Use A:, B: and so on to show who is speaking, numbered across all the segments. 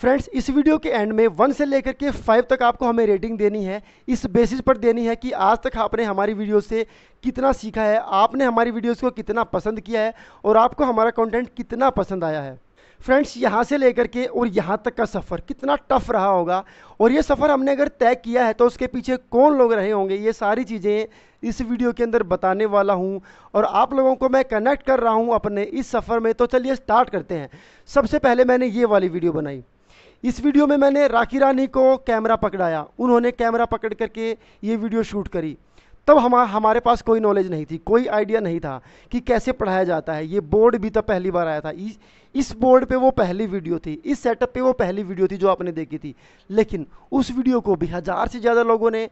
A: friends इस video के and में वन से लेकर के फाइव तक आपको हमें रेटिंग देनी है इस बेसिस पर देनी है कि आज तक आपने हमारी वीडियो से कितना सीखा है आपने हमारी वीडियोस को कितना पसंद किया है और आपको हमारा कंटेंट कितना पसंद आया है फ्रेंड्स यहाँ से लेकर के और यहाँ तक का सफ़र कितना टफ रहा होगा और ये सफ़र हमने अगर तय किया है तो उसके पीछे कौन लोग रहे होंगे ये सारी चीज़ें इस वीडियो के अंदर बताने वाला हूँ और आप लोगों को मैं कनेक्ट कर रहा हूँ अपने इस सफ़र में तो चलिए स्टार्ट करते हैं सबसे पहले मैंने ये वाली वीडियो बनाई इस वीडियो में मैंने राखी रानी को कैमरा पकड़ाया उन्होंने कैमरा पकड़ करके ये वीडियो शूट करी तब हम हमारे पास कोई नॉलेज नहीं थी कोई आइडिया नहीं था कि कैसे पढ़ाया जाता है ये बोर्ड भी तब तो पहली बार आया था इस इस बोर्ड पे वो पहली वीडियो थी इस सेटअप पे वो पहली वीडियो थी जो आपने देखी थी लेकिन उस वीडियो को भी हज़ार से ज़्यादा लोगों ने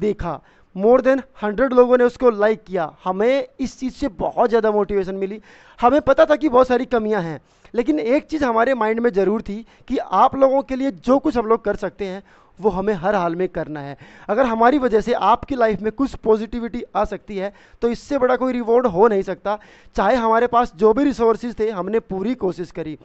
A: देखा मोर देन हंड्रेड लोगों ने उसको लाइक किया हमें इस चीज़ से बहुत ज़्यादा मोटिवेशन मिली हमें पता था कि बहुत सारी कमियां हैं लेकिन एक चीज़ हमारे माइंड में ज़रूर थी कि आप लोगों के लिए जो कुछ हम लोग कर सकते हैं वो हमें हर हाल में करना है अगर हमारी वजह से आपकी लाइफ में कुछ पॉजिटिविटी आ सकती है तो इससे बड़ा कोई रिवॉर्ड हो नहीं सकता चाहे हमारे पास जो भी रिसोर्सेज थे हमने पूरी कोशिश करी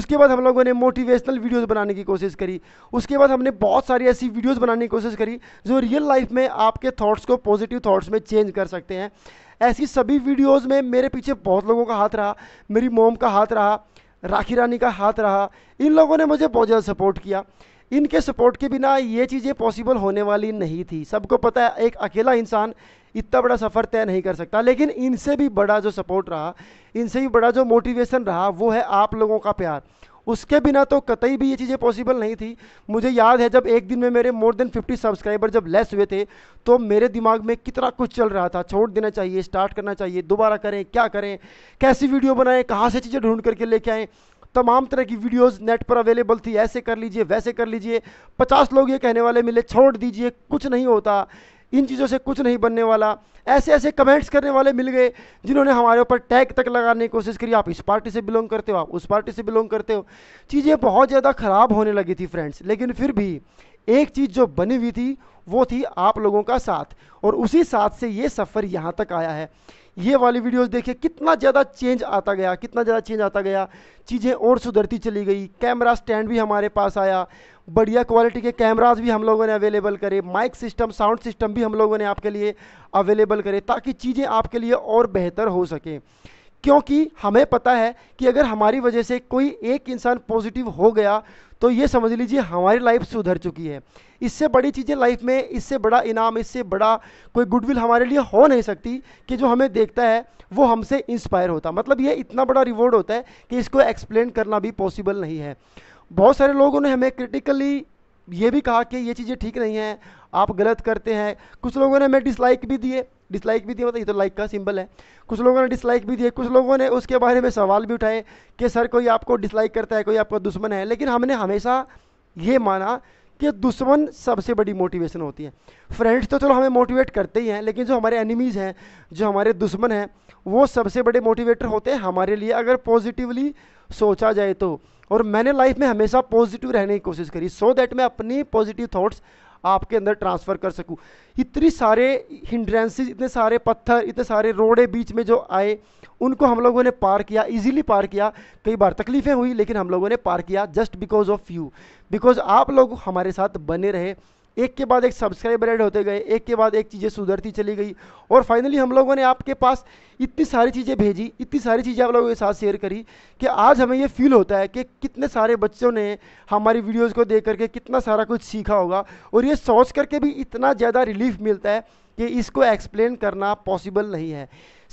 A: उसके बाद हम लोगों ने मोटिवेशनल वीडियोस बनाने की कोशिश करी उसके बाद हमने बहुत सारी ऐसी वीडियोस बनाने की कोशिश करी जो रियल लाइफ में आपके थॉट्स को पॉजिटिव थाट्स में चेंज कर सकते हैं ऐसी सभी वीडियोस में मेरे पीछे बहुत लोगों का हाथ रहा मेरी मोम का हाथ रहा राखी रानी का हाथ रहा इन लोगों ने मुझे बहुत ज़्यादा सपोर्ट किया इनके सपोर्ट के बिना ये चीज़ें पॉसिबल होने वाली नहीं थी सबको पता है एक अकेला इंसान इतना बड़ा सफ़र तय नहीं कर सकता लेकिन इनसे भी बड़ा जो सपोर्ट रहा इनसे भी बड़ा जो मोटिवेशन रहा वो है आप लोगों का प्यार उसके बिना तो कतई भी ये चीज़ें पॉसिबल नहीं थी मुझे याद है जब एक दिन में मेरे मोर देन 50 सब्सक्राइबर जब लेस हुए थे तो मेरे दिमाग में कितना कुछ चल रहा था छोड़ देना चाहिए स्टार्ट करना चाहिए दोबारा करें क्या करें कैसी वीडियो बनाएं कहाँ से चीज़ें ढूंढ करके लेके आएँ तमाम तरह की वीडियोस नेट पर अवेलेबल थी ऐसे कर लीजिए वैसे कर लीजिए पचास लोग ये कहने वाले मिले छोड़ दीजिए कुछ नहीं होता इन चीज़ों से कुछ नहीं बनने वाला ऐसे ऐसे कमेंट्स करने वाले मिल गए जिन्होंने हमारे ऊपर टैग तक लगाने की कोशिश करी आप इस पार्टी से बिलोंग करते हो आप उस पार्टी से बिलोंग करते हो चीज़ें बहुत ज़्यादा ख़राब होने लगी थी फ्रेंड्स लेकिन फिर भी एक चीज़ जो बनी हुई थी वो थी आप लोगों का साथ और उसी साथ से ये सफ़र यहाँ तक आया है ये वाली वीडियोस देखिए कितना ज़्यादा चेंज आता गया कितना ज़्यादा चेंज आता गया चीज़ें और सुधरती चली गई कैमरा स्टैंड भी हमारे पास आया बढ़िया क्वालिटी के कैमराज भी हम लोगों ने अवेलेबल करे माइक सिस्टम साउंड सिस्टम भी हम लोगों ने आपके लिए अवेलेबल करे ताकि चीज़ें आपके लिए और बेहतर हो सकें क्योंकि हमें पता है कि अगर हमारी वजह से कोई एक इंसान पॉजिटिव हो गया तो ये समझ लीजिए हमारी लाइफ सुधर चुकी है इससे बड़ी चीज़ें लाइफ में इससे बड़ा इनाम इससे बड़ा कोई गुडविल हमारे लिए हो नहीं सकती कि जो हमें देखता है वो हमसे इंस्पायर होता मतलब ये इतना बड़ा रिवॉर्ड होता है कि इसको एक्सप्लेन करना भी पॉसिबल नहीं है बहुत सारे लोगों ने हमें क्रिटिकली ये भी कहा कि ये चीज़ें ठीक नहीं हैं आप गलत करते हैं कुछ लोगों ने हमें डिसलाइक भी दिए डिसलाइक भी दिया मतलब ये तो लाइक का सिंबल है कुछ लोगों ने डिसलाइक भी दिए कुछ लोगों ने उसके बारे में सवाल भी उठाए कि सर कोई आपको डिसलाइक करता है कोई आपका दुश्मन है लेकिन हमने हमेशा ये माना कि दुश्मन सबसे बड़ी मोटिवेशन होती है फ्रेंड्स तो चलो हमें मोटिवेट करते ही हैं लेकिन जो हमारे एनिमीज़ हैं जो हमारे दुश्मन हैं वो सबसे बड़े मोटिवेटर होते हैं हमारे लिए अगर पॉजिटिवली सोचा जाए तो और मैंने लाइफ में हमेशा पॉजिटिव रहने की कोशिश करी सो so दैट मैं अपनी पॉजिटिव थाट्स आपके अंदर ट्रांसफ़र कर सकूँ इतनी सारे हिंड्रेंसेज इतने सारे पत्थर इतने सारे रोड़े बीच में जो आए उनको हम लोगों ने पार किया इजीली पार किया कई बार तकलीफ़ें हुई लेकिन हम लोगों ने पार किया just because of you because आप लोग हमारे साथ बने रहे एक के बाद एक सब्सक्राइबर एड होते गए एक के बाद एक चीज़ें सुधरती चली गई और फाइनली हम लोगों ने आपके पास इतनी सारी चीज़ें भेजी इतनी सारी चीज़ें आप लोगों के साथ शेयर करी कि आज हमें ये फील होता है कि कितने सारे बच्चों ने हमारी वीडियोज़ को देख करके कितना सारा कुछ सीखा होगा और ये सोच करके भी इतना ज़्यादा रिलीफ मिलता है कि इसको एक्सप्लेन करना पॉसिबल नहीं है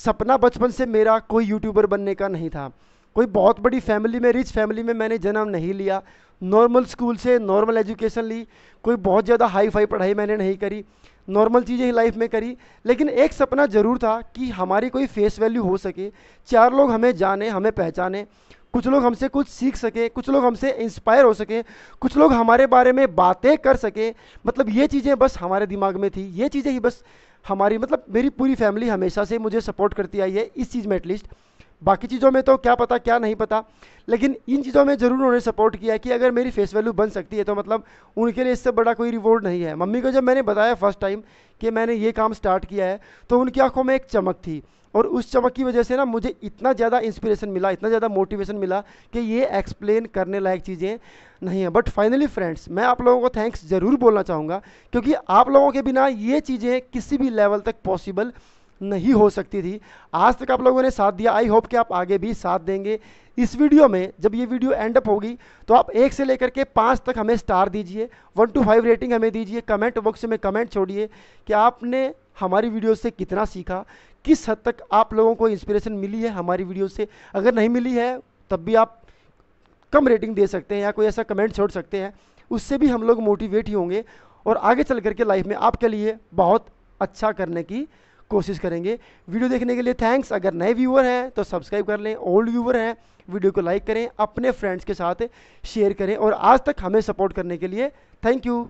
A: सपना बचपन से मेरा कोई यूट्यूबर बनने का नहीं था कोई बहुत बड़ी फैमिली में रिच फैमिली में मैंने जन्म नहीं लिया नॉर्मल स्कूल से नॉर्मल एजुकेशन ली कोई बहुत ज़्यादा हाई फाई पढ़ाई मैंने नहीं करी नॉर्मल चीज़ें ही लाइफ में करी लेकिन एक सपना ज़रूर था कि हमारी कोई फेस वैल्यू हो सके चार लोग हमें जाने हमें पहचाने कुछ लोग हमसे कुछ सीख सके कुछ लोग हमसे इंस्पायर हो सके कुछ लोग हमारे बारे में बातें कर सके मतलब ये चीज़ें बस हमारे दिमाग में थी ये चीज़ें ही बस हमारी मतलब मेरी पूरी फैमिली हमेशा से मुझे सपोर्ट करती आई है इस चीज़ में एटलीस्ट बाकी चीज़ों में तो क्या पता क्या नहीं पता लेकिन इन चीज़ों में ज़रूर उन्होंने सपोर्ट किया कि अगर मेरी फेस वैल्यू बन सकती है तो मतलब उनके लिए इससे बड़ा कोई रिवॉर्ड नहीं है मम्मी को जब मैंने बताया फर्स्ट टाइम कि मैंने ये काम स्टार्ट किया है तो उनकी आंखों में एक चमक थी और उस चमक की वजह से ना मुझे इतना ज़्यादा इंस्पिरेशन मिला इतना ज़्यादा मोटिवेशन मिला कि ये एक्सप्लेन करने लायक चीज़ें नहीं है बट फाइनली फ्रेंड्स मैं आप लोगों को थैंक्स ज़रूर बोलना चाहूँगा क्योंकि आप लोगों के बिना ये चीज़ें किसी भी लेवल तक पॉसिबल नहीं हो सकती थी आज तक आप लोगों ने साथ दिया आई होप कि आप आगे भी साथ देंगे इस वीडियो में जब ये वीडियो एंड अप होगी तो आप एक से लेकर के पाँच तक हमें स्टार दीजिए वन टू फाइव रेटिंग हमें दीजिए कमेंट बॉक्स में कमेंट छोड़िए कि आपने हमारी वीडियो से कितना सीखा किस हद तक आप लोगों को इंस्पिरेशन मिली है हमारी वीडियो से अगर नहीं मिली है तब भी आप कम रेटिंग दे सकते हैं या कोई ऐसा कमेंट छोड़ सकते हैं उससे भी हम लोग मोटिवेट ही होंगे और आगे चल करके लाइफ में आपके लिए बहुत अच्छा करने की कोशिश करेंगे वीडियो देखने के लिए थैंक्स अगर नए व्यूअर हैं तो सब्सक्राइब कर लें ओल्ड व्यूअर हैं वीडियो को लाइक करें अपने फ्रेंड्स के साथ शेयर करें और आज तक हमें सपोर्ट करने के लिए थैंक यू